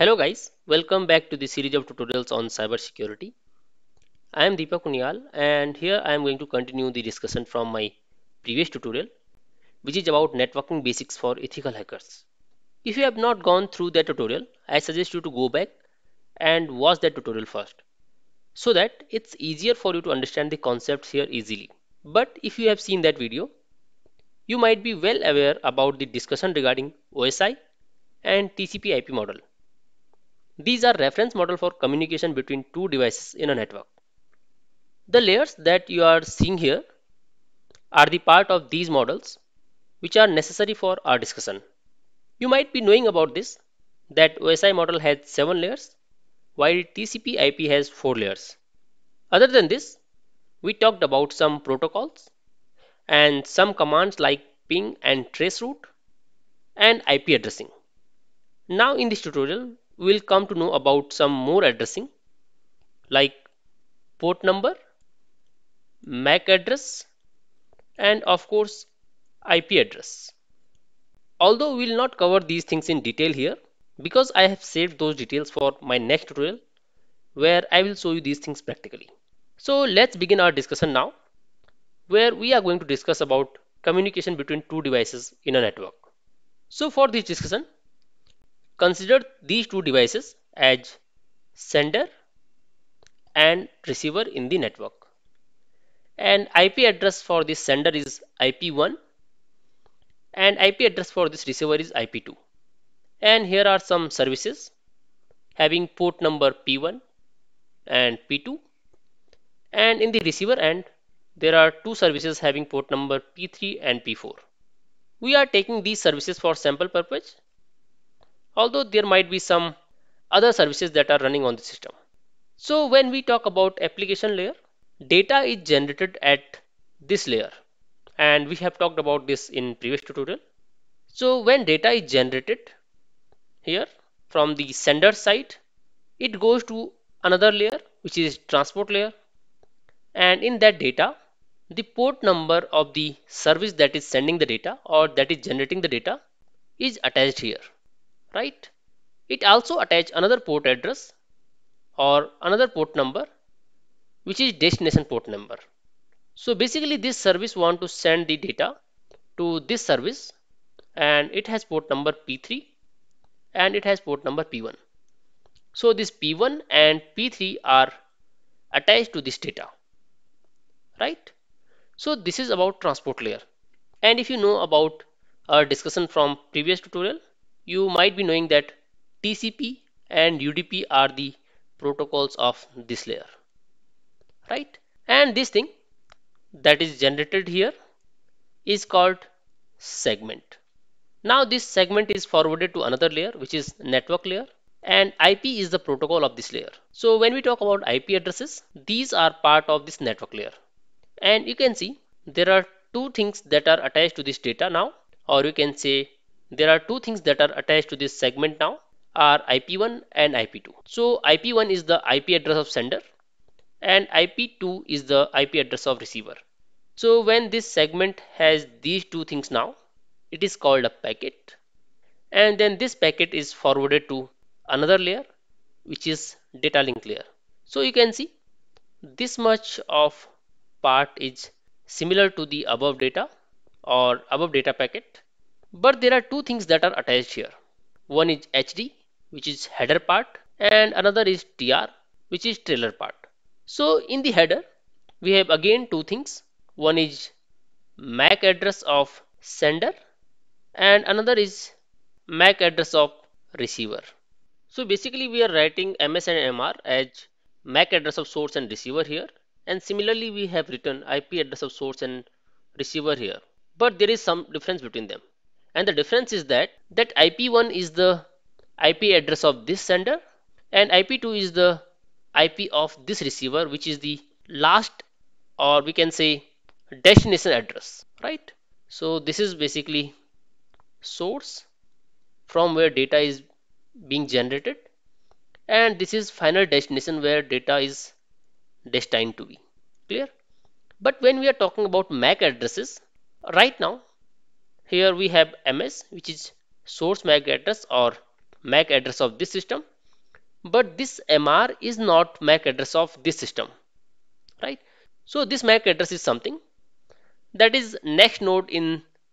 Hello guys, welcome back to the series of tutorials on cybersecurity. I am Deepak Kunyal and here I am going to continue the discussion from my previous tutorial which is about networking basics for ethical hackers. If you have not gone through that tutorial, I suggest you to go back and watch that tutorial first so that it's easier for you to understand the concepts here easily. But if you have seen that video, you might be well aware about the discussion regarding OSI and TCP IP model these are reference model for communication between two devices in a network. The layers that you are seeing here are the part of these models which are necessary for our discussion. You might be knowing about this that OSI model has 7 layers while TCP IP has 4 layers. Other than this, we talked about some protocols and some commands like ping and traceroute and IP addressing. Now in this tutorial, we will come to know about some more addressing like port number, MAC address and of course IP address. Although we will not cover these things in detail here because I have saved those details for my next tutorial where I will show you these things practically. So let's begin our discussion now where we are going to discuss about communication between two devices in a network. So for this discussion Consider these two devices as sender and receiver in the network. And IP address for this sender is IP1 and IP address for this receiver is IP2. And here are some services having port number P1 and P2 and in the receiver end there are two services having port number P3 and P4. We are taking these services for sample purpose although there might be some other services that are running on the system. So when we talk about application layer, data is generated at this layer and we have talked about this in previous tutorial. So when data is generated here from the sender side, it goes to another layer which is transport layer and in that data the port number of the service that is sending the data or that is generating the data is attached here right it also attach another port address or another port number which is destination port number so basically this service want to send the data to this service and it has port number p3 and it has port number p1 so this p1 and p3 are attached to this data right so this is about transport layer and if you know about our discussion from previous tutorial you might be knowing that TCP and UDP are the protocols of this layer, right? And this thing that is generated here is called segment. Now this segment is forwarded to another layer which is network layer and IP is the protocol of this layer. So when we talk about IP addresses, these are part of this network layer. And you can see there are two things that are attached to this data now or you can say there are two things that are attached to this segment now are IP1 and IP2. So IP1 is the IP address of sender and IP2 is the IP address of receiver. So when this segment has these two things now, it is called a packet and then this packet is forwarded to another layer which is data link layer. So you can see this much of part is similar to the above data or above data packet but there are two things that are attached here. One is HD which is header part and another is TR which is trailer part. So in the header we have again two things. One is MAC address of sender and another is MAC address of receiver. So basically we are writing MS and MR as MAC address of source and receiver here and similarly we have written IP address of source and receiver here but there is some difference between them and the difference is that that IP1 is the IP address of this sender and IP2 is the IP of this receiver which is the last or we can say destination address right so this is basically source from where data is being generated and this is final destination where data is destined to be clear but when we are talking about MAC addresses right now here we have ms which is source mac address or mac address of this system but this mr is not mac address of this system right so this mac address is something that is next node in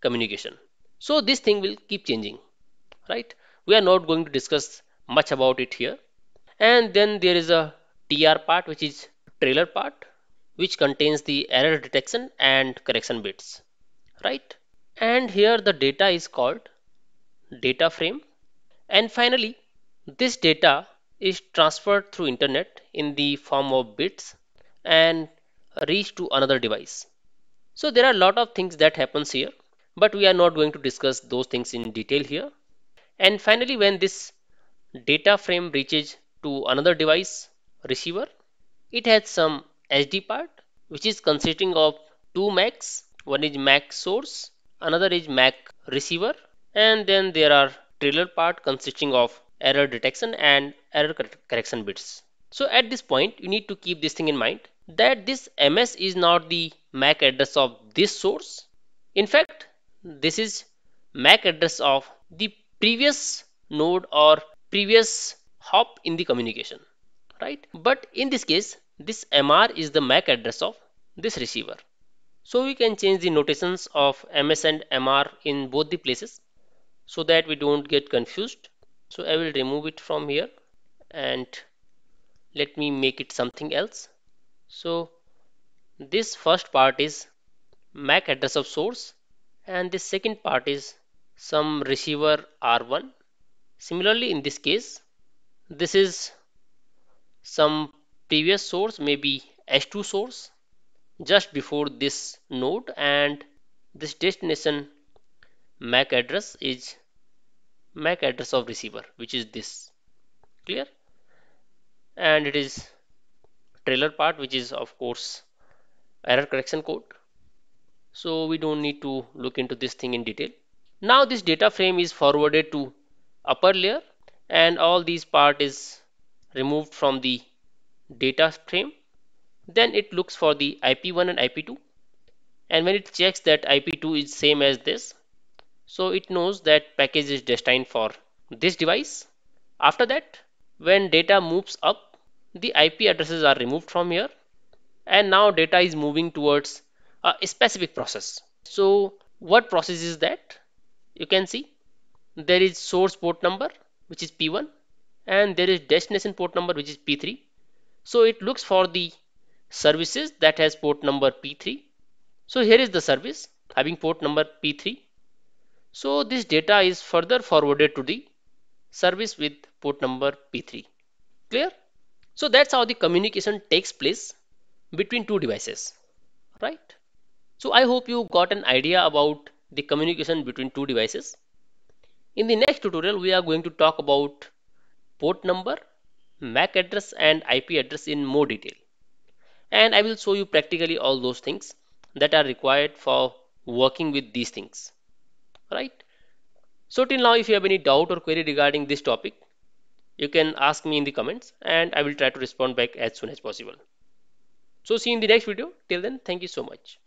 communication so this thing will keep changing right we are not going to discuss much about it here and then there is a tr part which is trailer part which contains the error detection and correction bits right and here the data is called data frame and finally this data is transferred through internet in the form of bits and reach to another device so there are a lot of things that happens here but we are not going to discuss those things in detail here and finally when this data frame reaches to another device receiver it has some HD part which is consisting of two max one is max source another is mac receiver and then there are trailer part consisting of error detection and error correction bits so at this point you need to keep this thing in mind that this ms is not the mac address of this source in fact this is mac address of the previous node or previous hop in the communication right but in this case this mr is the mac address of this receiver so we can change the notations of ms and mr in both the places so that we don't get confused. So I will remove it from here and let me make it something else. So this first part is MAC address of source and the second part is some receiver R1. Similarly in this case this is some previous source maybe H2 source just before this node and this destination MAC address is MAC address of receiver which is this clear and it is trailer part which is of course error correction code so we don't need to look into this thing in detail now this data frame is forwarded to upper layer and all these part is removed from the data frame then it looks for the IP1 and IP2 and when it checks that IP2 is same as this so it knows that package is destined for this device. After that when data moves up the IP addresses are removed from here and now data is moving towards a specific process. So what process is that? You can see there is source port number which is P1 and there is destination port number which is P3. So it looks for the services that has port number P3. So here is the service having port number P3. So this data is further forwarded to the service with port number P3. Clear? So that's how the communication takes place between two devices, right? So I hope you got an idea about the communication between two devices. In the next tutorial, we are going to talk about port number, MAC address and IP address in more detail and I will show you practically all those things that are required for working with these things right so till now if you have any doubt or query regarding this topic you can ask me in the comments and I will try to respond back as soon as possible so see you in the next video till then thank you so much